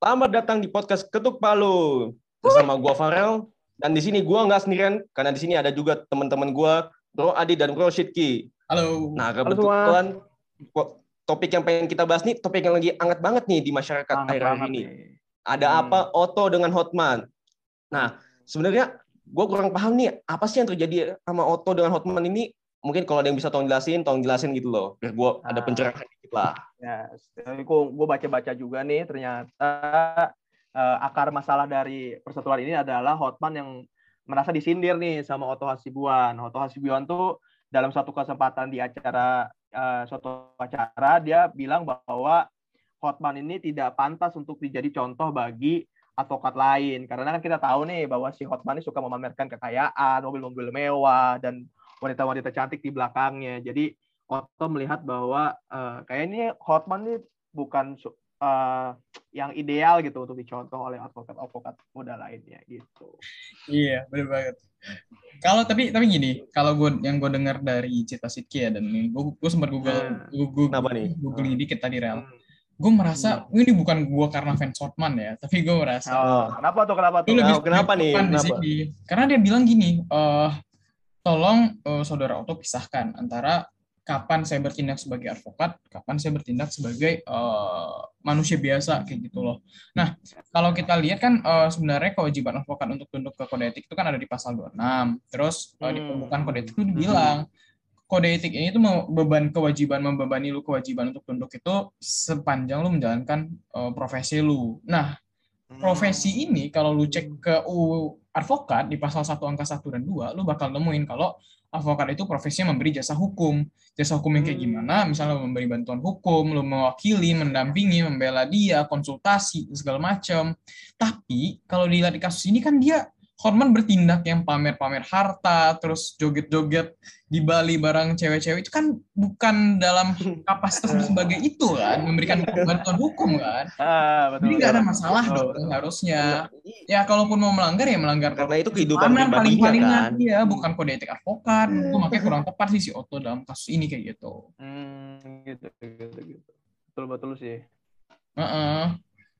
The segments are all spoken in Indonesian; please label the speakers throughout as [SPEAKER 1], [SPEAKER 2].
[SPEAKER 1] Selamat datang di podcast Ketuk Palu bersama gua Farel dan di sini gua nggak sendirian karena di sini ada juga teman-teman gua Bro Adi dan Bro Shitki. Halo. Nah, kebetulan Halo topik yang pengen kita bahas nih topik yang lagi hangat banget nih di masyarakat akhir-akhir ini. Nih. Ada hmm. apa Oto dengan Hotman? Nah, sebenarnya gue kurang paham nih apa sih yang terjadi sama Oto dengan Hotman ini mungkin kalau ada yang bisa tolong jelasin, tolong jelasin gitu loh, biar gue ada ah. pencerahan dikit lah.
[SPEAKER 2] Ya, yes. gue baca-baca juga nih, ternyata uh, akar masalah dari persatuan ini adalah Hotman yang merasa disindir nih sama Otto Hasibuan. Otto Hasibuan tuh dalam satu kesempatan di acara uh, suatu acara dia bilang bahwa Hotman ini tidak pantas untuk dijadi contoh bagi advokat lain karena kan kita tahu nih bahwa si Hotman ini suka memamerkan kekayaan, mobil-mobil mewah dan wanita-wanita cantik di belakangnya. Jadi Otto melihat bahwa uh, kayaknya Hotman ini bukan uh, yang ideal gitu untuk dicontoh oleh advokat-advokat muda lainnya gitu.
[SPEAKER 3] Iya, benar banget. Kalau tapi tapi gini, kalau gue yang gue dengar dari Cita Sidki ya dan gue gue sempat google hmm. nah, google nih? Google hmm. dikit tadi real. Hmm. Gue merasa hmm. ini bukan gue karena fans Hotman ya, tapi gue merasa. Oh, kenapa tuh kenapa tuh? Lebih, kenapa nih? Kenapa? Di Karena dia bilang gini, uh, tolong uh, saudara Otto pisahkan antara kapan saya bertindak sebagai advokat, kapan saya bertindak sebagai uh, manusia biasa kayak gitu loh. Nah, kalau kita lihat kan uh, sebenarnya kewajiban advokat untuk tunduk ke kode etik itu kan ada di pasal 26. Terus uh, di hmm. pembukaan kode etik itu hmm. dibilang kode etik ini itu beban kewajiban membebani lu kewajiban untuk tunduk itu sepanjang lu menjalankan uh, profesi lu. Nah, hmm. profesi ini kalau lu cek ke U advokat di pasal 1 angka 1 dan 2 lu bakal nemuin kalau advokat itu profesinya memberi jasa hukum. Jasa hukum yang kayak hmm. gimana? Misalnya lu memberi bantuan hukum, lu mewakili, mendampingi, membela dia, konsultasi, segala macam. Tapi kalau dilihat di kasus ini kan dia Horman bertindak yang pamer-pamer harta, terus joget-joget di Bali barang cewek-cewek itu kan bukan dalam kapasitas sebagai itu kan, memberikan iya. bantuan hukum kan. Ah, betul, Jadi nggak ada masalah betul, dong betul, harusnya. Iya. Ya kalaupun mau melanggar ya melanggar. Karena itu kehidupan paling paling kan. ya, bukan kode etik advokat. Hmm. Itu makanya kurang tepat sih si Otto dalam kasus ini kayak gitu. Hmm, gitu, gitu, gitu. Betul betul sih. Uh -uh.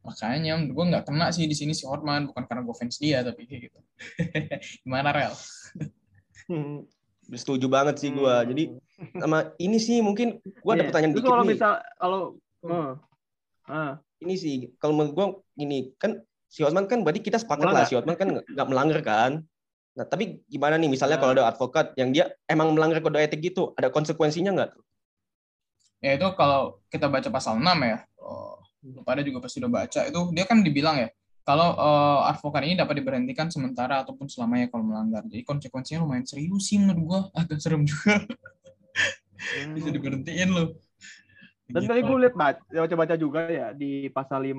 [SPEAKER 3] Makanya gue gak kena sih di sini si Horman bukan karena gue fans dia tapi kayak gitu. Gimana Rel?
[SPEAKER 2] Hmm,
[SPEAKER 1] setuju banget sih gue. Hmm. Jadi sama ini sih mungkin gue ada yeah. pertanyaan dikit kalau nih. misal
[SPEAKER 2] kalau uh, uh.
[SPEAKER 1] ini sih kalau menurut gue ini kan si Osman kan berarti kita sepakat Mulang lah si Osman kan nggak melanggar kan. Nah tapi gimana nih misalnya uh. kalau ada advokat yang dia emang melanggar kode etik gitu ada
[SPEAKER 3] konsekuensinya nggak? Ya itu kalau kita baca pasal 6 ya. Oh, hmm. pada juga pasti udah baca itu dia kan dibilang ya kalau uh, advokat ini dapat diberhentikan sementara ataupun selamanya kalau melanggar. Jadi konsekuensinya lumayan serius sih menurut gua, agak serem juga. Hmm. Bisa diberhentiin loh. Dan gitu. tadi gue lihat baca-baca juga ya di
[SPEAKER 2] pasal 5 uh,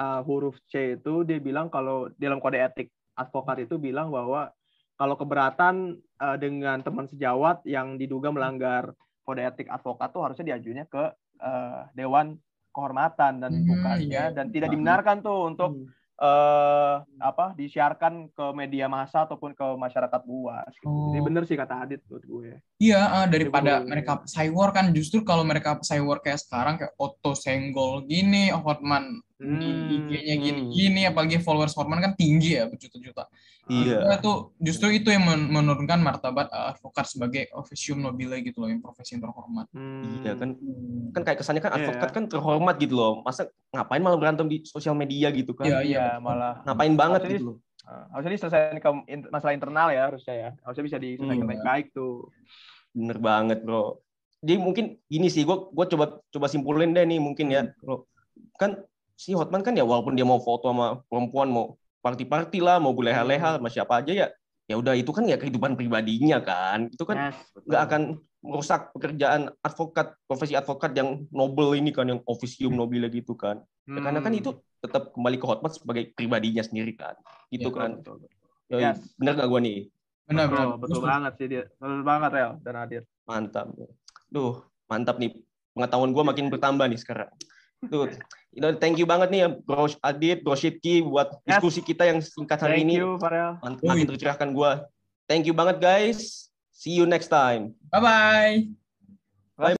[SPEAKER 2] eh, huruf C itu dia bilang kalau dalam kode etik advokat itu bilang bahwa kalau keberatan uh, dengan teman sejawat yang diduga melanggar kode etik advokat itu harusnya diajunya ke uh, dewan kehormatan dan hmm, bukannya iya. dan tidak iya. dibenarkan tuh untuk hmm eh, hmm. apa disiarkan ke media massa ataupun ke masyarakat luas. Gitu. Oh. Jadi bener sih kata Adit menurut gue. Ya.
[SPEAKER 3] Iya, ah, daripada gue, mereka cyber kan justru kalau mereka cyber kayak sekarang kayak Otto Senggol gini, Hotman hmm. IG-nya hmm. gini-gini apalagi followers Forman kan tinggi ya berjuta-juta. Iya. Itu justru itu yang menurunkan martabat eh, advokat sebagai officium nobile gitu loh yang profesi yang terhormat. Hmm. Iya
[SPEAKER 1] kan hmm. kan kayak kesannya kan iya. advokat kan terhormat gitu loh. Masa ngapain malah berantem di sosial media gitu kan? Iya iya, iya malah. Ngapain banget harusnya gitu
[SPEAKER 2] loh. Harusnya diselesaikan ke masalah internal ya harusnya ya. Harusnya bisa diselesaikan hmm. baik-baik tuh.
[SPEAKER 1] Bener banget bro. Jadi mungkin gini sih gue gue coba coba simpulin deh nih mungkin ya bro. Kan si Hotman kan ya walaupun dia mau foto sama perempuan mau party-party lah mau leha-leha sama siapa aja ya ya udah itu kan ya kehidupan pribadinya kan itu kan nggak yes, akan merusak pekerjaan advokat profesi advokat yang nobel ini kan yang officium hmm. nobile gitu kan
[SPEAKER 2] hmm. karena kan hmm. itu
[SPEAKER 1] tetap kembali ke Hotman sebagai pribadinya sendiri kan itu yes, ya, kan
[SPEAKER 2] betul, betul. Ya, yes.
[SPEAKER 1] bener gak gue nih benar betul, betul, banget
[SPEAKER 2] sih dia betul banget ya dan hadir
[SPEAKER 1] mantap tuh mantap nih pengetahuan gue makin bertambah nih sekarang Tuh, you thank you banget nih ya, Bro Adit, Bro Shitki buat yes. diskusi kita yang singkat hari thank ini. Thank you, Farel. Makin tercerahkan gue. Thank you banget guys. See you next time. Bye-bye.